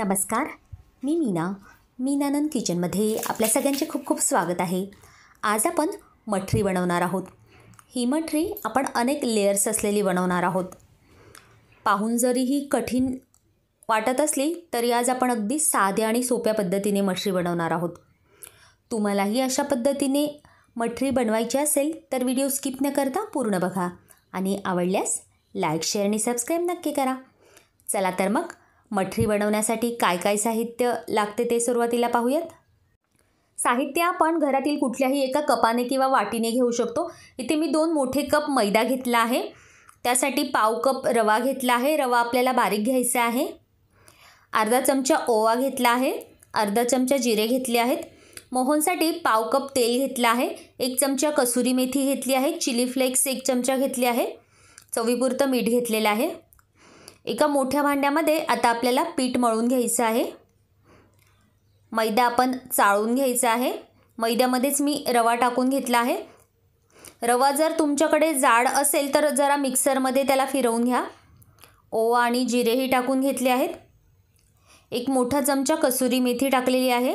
नमस्कार मी मीना मीनानंद किचनमध्ये आपल्या सगळ्यांचे खूप खूप स्वागत आहे आज आपण मठरी बनवणार आहोत ही मठरी आपण अनेक लेयर्स असलेली बनवणार आहोत पाहून जरी ही कठीण वाटत असली तरी आज आपण अगदी साध्या आणि सोप्या पद्धतीने मठरी बनवणार आहोत तुम्हालाही अशा पद्धतीने मठरी बनवायची असेल तर व्हिडिओ स्किप न करता पूर्ण बघा आणि आवडल्यास लाईक शेअर आणि सबस्क्राईब नक्की करा चला तर मग मठरी बनवण्यासाठी काय काय साहित्य लागते ते सुरुवातीला पाहूयात साहित्य आपण घरातील कुठल्याही एका कपाने किंवा वाटीने घेऊ शकतो इथे मी दोन मोठे कप मैदा घेतला आहे त्यासाठी पाव कप रवा घेतला आहे रवा आपल्याला बारीक घ्यायचा आहे अर्धा चमचा ओवा घेतला आहे अर्धा चमचा जिरे घेतले आहेत मोहनसाठी पाव कप तेल घेतला आहे एक चमचा कसुरी मेथी घेतली आहे चिली फ्लेक्स एक चमचा घेतले आहे चवीपुरतं मीठ घेतलेलं आहे एका मोठ्या भांड्यामध्ये आता आपल्याला पीठ मळून घ्यायचं आहे मैदा आपण चाळून घ्यायचा आहे मैद्यामध्येच मी रवा टाकून घेतला आहे रवा जर तुमच्याकडे जाड असेल तर जरा मिक्सरमध्ये त्याला फिरवून घ्या ओवा आणि जिरेही टाकून घेतले आहेत एक मोठा चमचा कसुरी मेथी टाकलेली आहे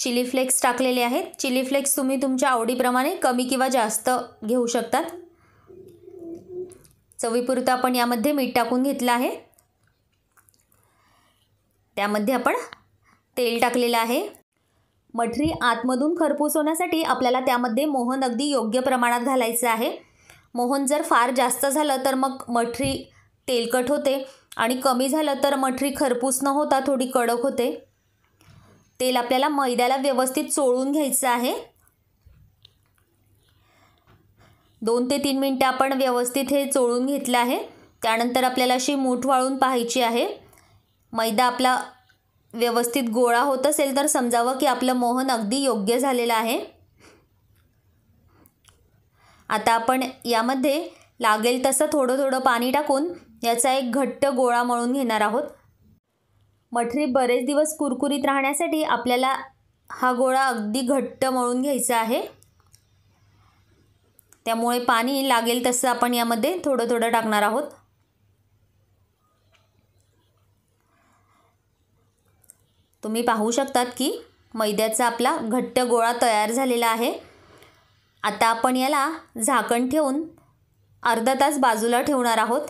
चिली फ्लेक्स टाकलेले आहेत चिली फ्लेक्स तुम्ही तुमच्या आवडीप्रमाणे कमी किंवा जास्त घेऊ शकतात चवीपुरतं आपण यामध्ये मीठ टाकून घेतलं आहे त्यामध्ये आपण तेल टाकलेलं आहे मठरी आतमधून खरपूस होण्यासाठी आपल्याला त्यामध्ये मोहन अगदी योग्य प्रमाणात घालायचं आहे मोहन जर फार जास्त झालं तर मग मठरी तेलकट होते आणि कमी झालं तर मठरी खरपूस न होता थोडी कडक होते तेल आपल्याला मैद्याला व्यवस्थित चोळून घ्यायचं आहे दोन ते तीन मिनटं आपण व्यवस्थित हे चोळून घेतलं आहे त्यानंतर आपल्याला अशी मूठ वाळून पाहायची आहे मैदा आपला व्यवस्थित गोळा होत असेल तर समजावं की आपलं मोहन अगदी योग्य झालेलं आहे आता आपण यामध्ये लागेल तसं थोडं थोडं पाणी टाकून याचा एक घट्ट गोळा मळून घेणार आहोत मठरी बरेच दिवस कुरकुरीत राहण्यासाठी आपल्याला हा गोळा अगदी घट्ट मळून घ्यायचा आहे त्यामुळे पाणी लागेल तसं आपण यामध्ये थोडं थोडं टाकणार आहोत तुम्ही पाहू शकतात की मैद्याचा आपला घट्ट गोळा तयार झालेला आहे आता आपण याला झाकण ठेवून अर्धा तास बाजूला ठेवणार आहोत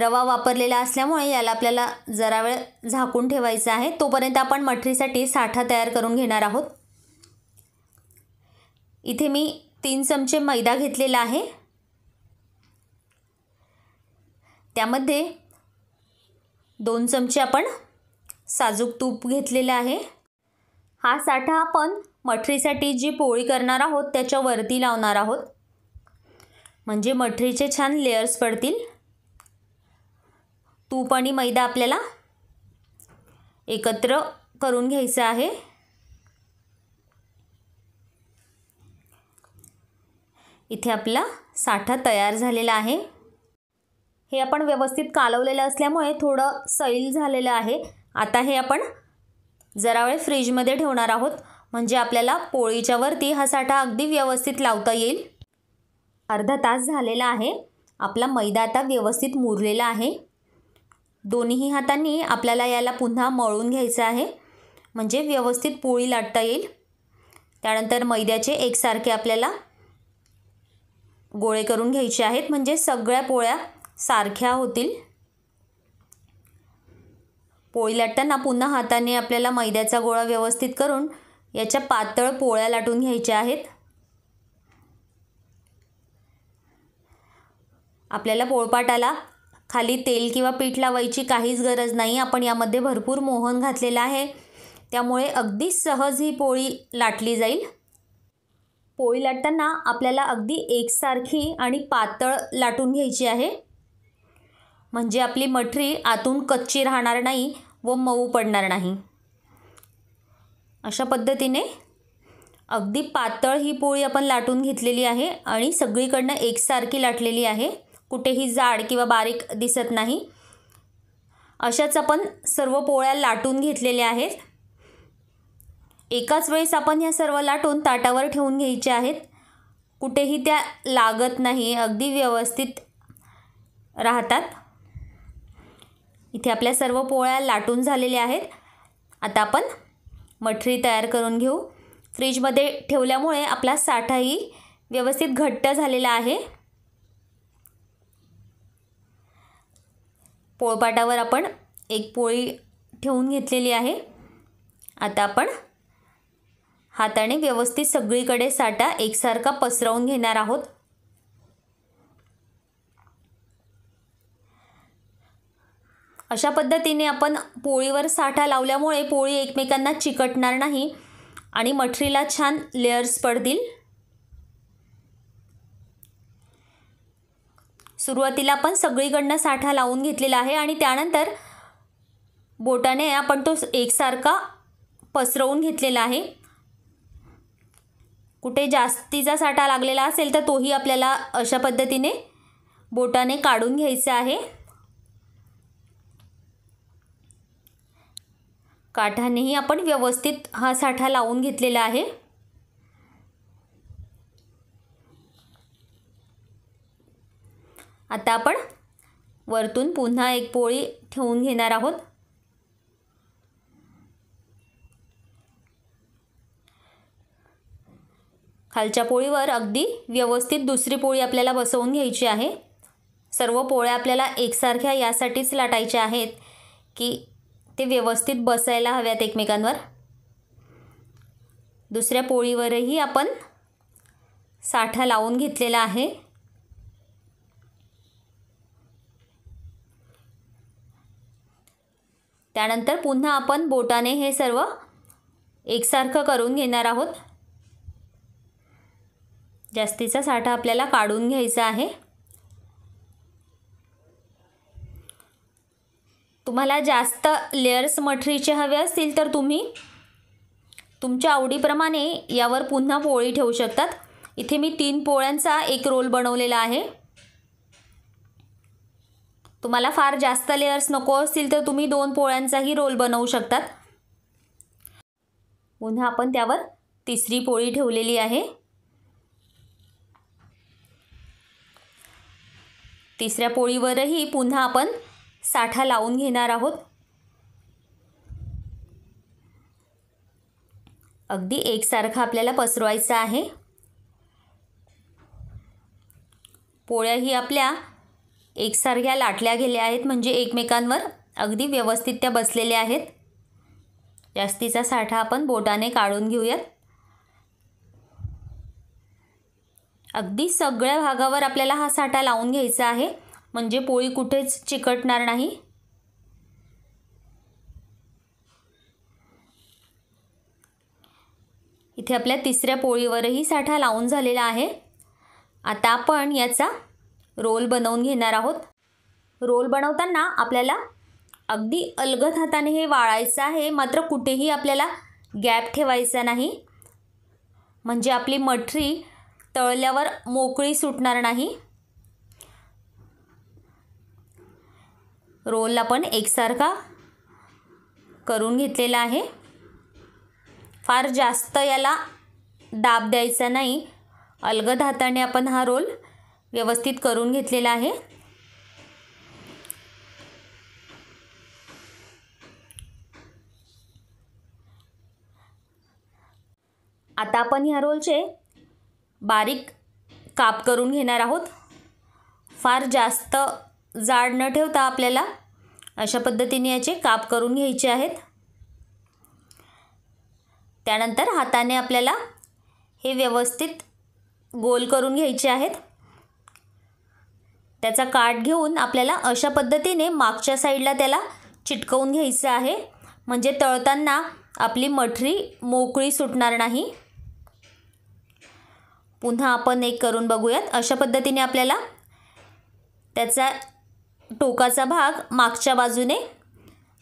रवा वापरलेला असल्यामुळे याला आपल्याला जरा वेळ झाकून ठेवायचा आहे तोपर्यंत आपण मठरीसाठी साठा तयार करून घेणार आहोत इथे मी तीन चमचे मैदा घेतलेला आहे त्यामध्ये दोन चमचे आपण साजूक तूप घेतलेलं आहे हा साठा आपण मठरीसाठी जी पोळी करणार आहोत त्याच्यावरती लावणार आहोत म्हणजे मठरीचे छान लेयर्स पडतील तूप आणि मैदा आपल्याला एकत्र करून घ्यायचं आहे इथे आपला साठा तयार झालेला आहे हे आपण व्यवस्थित कालवलेलं असल्यामुळे थोडं सैल झालेलं आहे आता हे आपण जरा वेळ फ्रीजमध्ये ठेवणार आहोत म्हणजे आपल्याला पोळीच्या वरती हा साठा अगदी व्यवस्थित लावता येईल अर्धा तास झालेला आहे आपला मैदा आता व्यवस्थित मुरलेला आहे दोन्ही हातांनी आपल्याला याला पुन्हा मळून घ्यायचं आहे म्हणजे व्यवस्थित पोळी लाटता येईल त्यानंतर मैद्याचे एकसारखे आपल्याला गोळे करून घ्यायचे आहेत म्हणजे सगळ्या पोळ्या सारख्या होतील पोळी लाटताना पुन्हा हाताने आपल्याला मैद्याचा गोळा व्यवस्थित करून याच्या पातळ पोळ्या लाटून घ्यायच्या आहेत आपल्याला पोळपाटाला खाली तेल किंवा पीठ लावायची काहीच गरज नाही आपण यामध्ये भरपूर मोहन घातलेला आहे त्यामुळे अगदी सहज ही पोळी लाटली जाईल पोळी लाटताना आपल्याला अगदी एकसारखी आणि पातळ लाटून घ्यायची आहे म्हणजे आपली मठरी आतून कच्ची राहणार नाही व मऊ पडणार नाही अशा पद्धतीने अगदी पातळ ही पोळी आपण लाटून घेतलेली आहे आणि सगळीकडनं एकसारखी लाटलेली आहे कुठेही जाड किंवा बारीक दिसत नाही अशाच आपण सर्व पोळ्या लाटून घेतलेल्या आहेत एकाच वेळेस आपण या सर्व लाटून ताटावर ठेवून घ्यायच्या आहेत कुठेही त्या लागत नाही अगदी व्यवस्थित राहतात इथे आपल्या सर्व पोळ्या लाटून झालेल्या आहेत आता आपण मठरी तयार करून घेऊ फ्रीजमध्ये ठेवल्यामुळे आपला साठाही व्यवस्थित घट्ट झालेला आहे पोळपाटावर आपण एक पोळी ठेवून घेतलेली आहे आता आपण हाताने व्यवस्थित सगळीकडे साठा एकसारखा पसरवून घेणार आहोत अशा पद्धतीने आपण पोळीवर साठा लावल्यामुळे पोळी एकमेकांना चिकटणार नाही आणि मठरीला छान लेयर्स पडतील सुरुवातीला आपण सगळीकडनं साठा लावून घेतलेला आहे आणि त्यानंतर बोटाने आपण तो एकसारखा पसरवून घेतलेला आहे कुठे जास्तीचा साठा लागलेला असेल तर तोही आपल्याला अशा पद्धतीने बोटाने काढून घ्यायचा आहे काठानेही आपण व्यवस्थित हा साठा लावून घेतलेला आहे आता आपण वरतून पुन्हा एक पोळी ठेवून घेणार आहोत खालच्या पोळीवर अगदी व्यवस्थित दुसरी पोळी आपल्याला बसवून घ्यायची आहे सर्व पोळ्या आपल्याला एकसारख्या यासाठीच लाटायच्या आहेत की ते व्यवस्थित बसायला हव्यात एकमेकांवर दुसऱ्या पोळीवरही आपण साठा लावून घेतलेला आहे त्यानंतर पुन्हा आपण बोटाने हे सर्व एकसारखं करून घेणार आहोत जास्तीचा साठा आपल्याला काढून घ्यायचा आहे तुम्हाला जास्त लेअर्स मठरीचे हवे असतील तर तुम्ही तुमच्या आवडीप्रमाणे यावर पुन्हा पोळी ठेवू शकतात इथे मी तीन पोळ्यांचा एक रोल बनवलेला आहे तुम्हाला फार जास्त लेअर्स नको असतील तर तुम्ही दोन पोळ्यांचाही रोल बनवू शकतात पुन्हा आपण त्यावर तिसरी पोळी ठेवलेली आहे तिसऱ्या पोळीवरही पुन्हा आपण साठा लावून घेणार आहोत अगदी एकसारखा आपल्याला पसरवायचा आहे पोळ्याही आपल्या एकसारख्या लाटल्या गेल्या आहेत म्हणजे एकमेकांवर अगदी व्यवस्थित त्या बसलेल्या आहेत जास्तीचा साठा आपण बोटाने काढून घेऊयात अगदी सगळ्या भागावर आपल्याला हा साठा लावून घ्यायचा आहे म्हणजे पोळी कुठेच चिकटणार नाही इथे आपल्या तिसऱ्या पोळीवरही साठा लावून झालेला आहे आता आपण याचा रोल बनवून घेणार आहोत रोल बनवताना आपल्याला अगदी अलगद हाताने हे वाळायचं आहे मात्र कुठेही आपल्याला गॅप ठेवायचा नाही म्हणजे आपली मठरी तळल्यावर मोकळी सुटणार नाही रोल आपण एकसारखा करून घेतलेला आहे फार जास्त याला दाब द्यायचा नाही अलगद हाताने आपण हा रोल व्यवस्थित करून घेतलेला आहे आता आपण ह्या रोलचे बारीक काप करून घेणार आहोत फार जास्त जाड न ठेवता आपल्याला अशा पद्धतीने याचे काप करून घ्यायचे आहेत त्यानंतर हाताने आपल्याला हे व्यवस्थित गोल करून घ्यायचे आहेत त्याचा काठ घेऊन आपल्याला अशा पद्धतीने मागच्या साईडला त्याला चिटकवून घ्यायचं आहे म्हणजे तळताना आपली मठरी मोकळी सुटणार नाही पुन्हा आपण एक करून बघूयात अशा पद्धतीने आपल्याला त्याचा टोकाचा भाग मागच्या बाजूने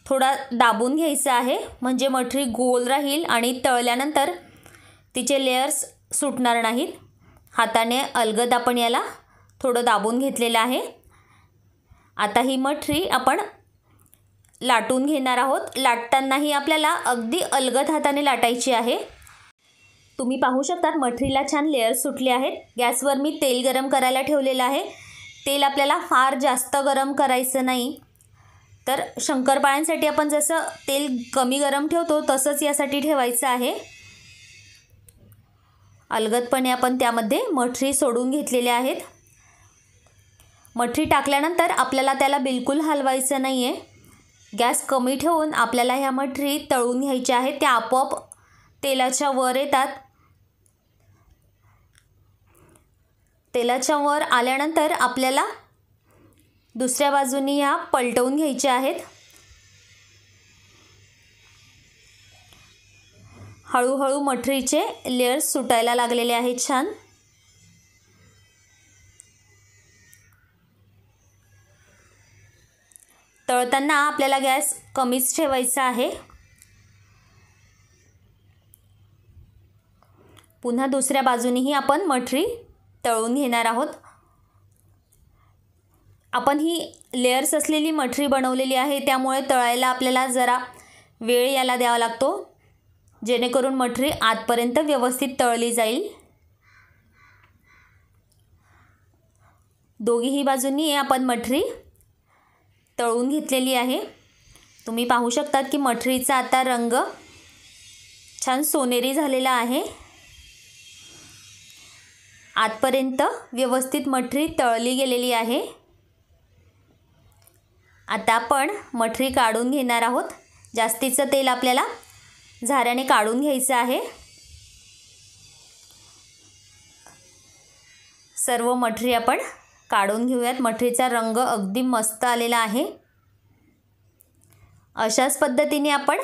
थोडा दाबून घ्यायचा आहे म्हणजे मठरी गोल राहील आणि तळल्यानंतर तिचे लेयर्स सुटणार नाहीत हाताने अलगद आपण याला थोडं दाबून घेतलेलं आहे आता ही मठरी आपण लाटून घेणार आहोत लाटतानाही आपल्याला अगदी अलगद हाताने लाटायची आहे तुम्ही पाहू शकता मठरीला छान लेअर सुटले आहेत गॅसवर मी तेल गरम करायला ठेवलेलं आहे तेल आपल्याला फार जास्त गरम करायचं नाही तर शंकरपाळ्यांसाठी आपण जसं तेल कमी गरम ठेवतो तसंच यासाठी ठेवायचं आहे अलगदपणे आपण त्यामध्ये मठरी सोडून घेतलेल्या आहेत मठरी टाकल्यानंतर आपल्याला त्याला बिलकुल हलवायचं नाही आहे गॅस कमी ठेवून आपल्याला ह्या मठरी तळून घ्यायच्या आहेत त्या आपोआप तेलाच्या वर येतात तेलाच्या वर आल्यानंतर आपल्याला दुसऱ्या बाजूनी या पलटवून घ्यायच्या आहेत हळूहळू मठरीचे लेअर्स सुटायला लागलेले आहेत छान तळताना आपल्याला गॅस कमीच ठेवायचा आहे पुन्हा दुसऱ्या बाजूनेही आपण मठरी तळून घेणार आहोत आपण ही लेयर्स असलेली मठरी बनवलेली आहे त्यामुळे तळायला आपल्याला जरा वेळ याला द्यावा लागतो जेणेकरून मठरी आतपर्यंत व्यवस्थित तळली जाईल दोघीही बाजूंनी आपण मठरी तळून घेतलेली आहे तुम्ही पाहू शकतात की मठरीचा आता रंग छान सोनेरी झालेला आहे आतपर्यंत व्यवस्थित मठरी तळली गेलेली आहे आता आपण मठरी काढून घेणार आहोत जास्तीचं तेल आपल्याला झाऱ्याने काढून घ्यायचं आहे सर्व मठरी आपण काढून घेऊयात मठरीचा रंग अगदी मस्त आलेला आहे अशाच पद्धतीने आपण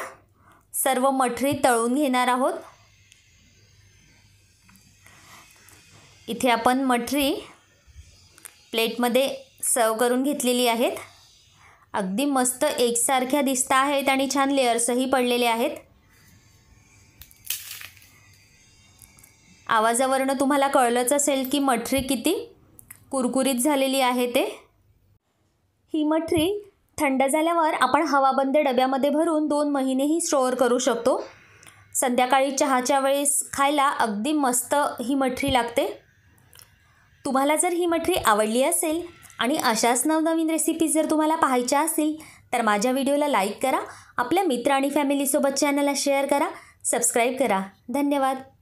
सर्व मठरी तळून घेणार आहोत इथे आपण मठरी प्लेटमध्ये सर्व करून घेतलेली आहेत अगदी मस्त एकसारख्या दिसत आहेत आणि छान लेअर्सही पडलेले आहेत आवाजावरनं तुम्हाला कळलंच असेल की मठरी किती कुरकुरीत झालेली आहे ते ही मठरी थंड झाल्यावर आपण हवाबंद डब्यामध्ये भरून दोन महिनेही स्टोअर करू शकतो संध्याकाळी चहाच्या वेळेस खायला अगदी मस्त ही मठरी लागते तुम्हाला जर ही मठरी आवडली असेल आणि अशाच नवनवीन रेसिपीज जर तुम्हाला पाहायच्या असतील तर माझ्या व्हिडिओला लाईक करा आपल्या मित्र आणि फॅमिलीसोबत चॅनलला शेअर करा सबस्क्राईब करा धन्यवाद